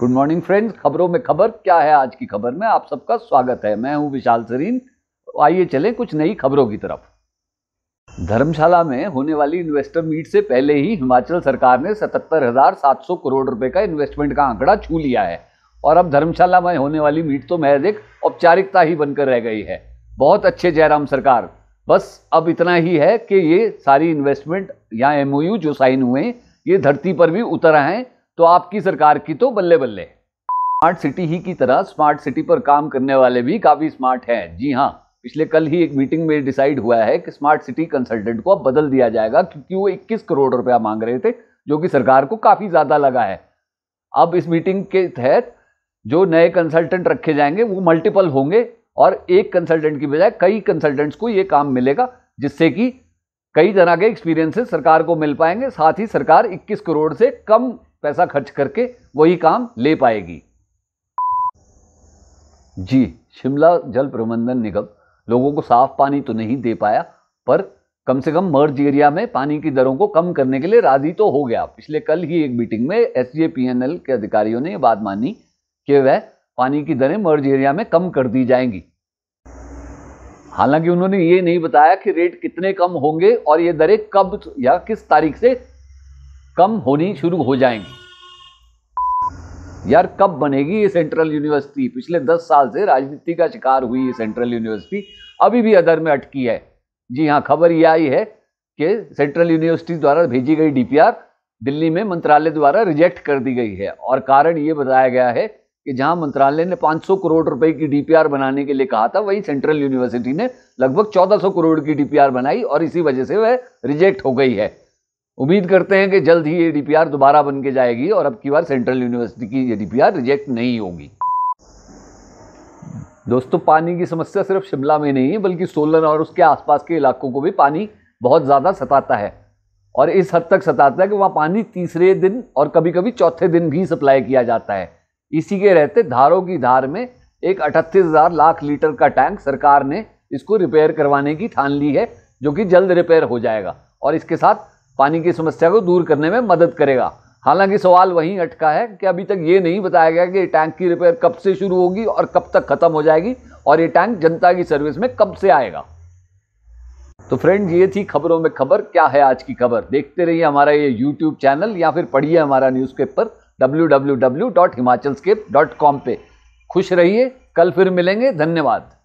good morning friends खबरों में खबर क्या है आज की खबर में आप सबका स्वागत है मैं हूं विशाल सरीन आइए चलें कुछ नई खबरों की तरफ धर्मशाला में होने वाली इन्वेस्टर मीट से पहले ही हिमाचल सरकार ने सतहत्तर हजार सात सौ करोड़ रुपए का इन्वेस्टमेंट का आंकड़ा छू लिया है और अब धर्मशाला में होने वाली मीट तो महज एक औपचारिकता ही बनकर रह गई है बहुत अच्छे जयराम सरकार बस अब इतना ही है कि ये सारी इन्वेस्टमेंट या एमओयू जो साइन हुए ये धरती पर भी उतर आए तो आपकी सरकार की तो बल्ले बल्ले स्मार्ट सिटी ही की तरह स्मार्ट सिटी पर काम करने वाले भी काफ़ी स्मार्ट हैं जी हाँ पिछले कल ही एक मीटिंग में डिसाइड हुआ है कि स्मार्ट सिटी कंसल्टेंट को अब बदल दिया जाएगा क्योंकि वो 21 करोड़ रुपया मांग रहे थे जो कि सरकार को काफ़ी ज़्यादा लगा है अब इस मीटिंग के तहत जो नए कंसल्टेंट रखे जाएंगे वो मल्टीपल होंगे और एक कंसल्टेंट की बजाय कई कंसल्टेंट्स को ये काम मिलेगा जिससे कि कई तरह के एक्सपीरियंसेस सरकार को मिल पाएंगे साथ ही सरकार 21 करोड़ से कम पैसा खर्च करके वही काम ले पाएगी जी शिमला जल प्रबंधन निगम लोगों को साफ पानी तो नहीं दे पाया पर कम से कम मर्ज एरिया में पानी की दरों को कम करने के लिए राजी तो हो गया पिछले कल ही एक मीटिंग में एस के अधिकारियों ने यह बात मानी कि वह पानी की दरें मर्ज एरिया में कम कर दी जाएंगी हालांकि उन्होंने ये नहीं बताया कि रेट कितने कम होंगे और ये दरें कब या किस तारीख से कम होनी शुरू हो जाएंगी यार कब बनेगी ये सेंट्रल यूनिवर्सिटी पिछले दस साल से राजनीति का शिकार हुई ये सेंट्रल यूनिवर्सिटी अभी भी अदर में अटकी है जी हाँ खबर यह आई है कि सेंट्रल यूनिवर्सिटी द्वारा भेजी गई डीपीआर दिल्ली में मंत्रालय द्वारा रिजेक्ट कर दी गई है और कारण ये बताया गया है कि जहां मंत्रालय ने 500 करोड़ रुपए की डीपीआर बनाने के लिए कहा था वही सेंट्रल यूनिवर्सिटी ने लगभग 1400 करोड़ की डीपीआर बनाई और इसी वजह से वह रिजेक्ट हो गई है उम्मीद करते हैं कि जल्द ही ये डीपीआर दोबारा बन के जाएगी और अब की बार सेंट्रल यूनिवर्सिटी की ये डीपीआर रिजेक्ट नहीं होगी दोस्तों पानी की समस्या सिर्फ शिमला में नहीं है बल्कि सोलन और उसके आसपास के इलाकों को भी पानी बहुत ज़्यादा सताता है और इस हद तक सताता है कि वहाँ पानी तीसरे दिन और कभी कभी चौथे दिन भी सप्लाई किया जाता है इसी के रहते धारों की धार में एक अठतीस हज़ार लाख लीटर का टैंक सरकार ने इसको रिपेयर करवाने की ठान ली है जो कि जल्द रिपेयर हो जाएगा और इसके साथ पानी की समस्या को दूर करने में मदद करेगा हालांकि सवाल वहीं अटका है कि अभी तक ये नहीं बताया गया कि टैंक की रिपेयर कब से शुरू होगी और कब तक खत्म हो जाएगी और ये टैंक जनता की सर्विस में कब से आएगा तो फ्रेंड ये थी खबरों में खबर क्या है आज की खबर देखते रहिए हमारा ये यूट्यूब चैनल या फिर पढ़िए हमारा newspaper W W W dot Himachal scape dot com पर खुश रहिए कल फिर मिलेंगे धन्यवाद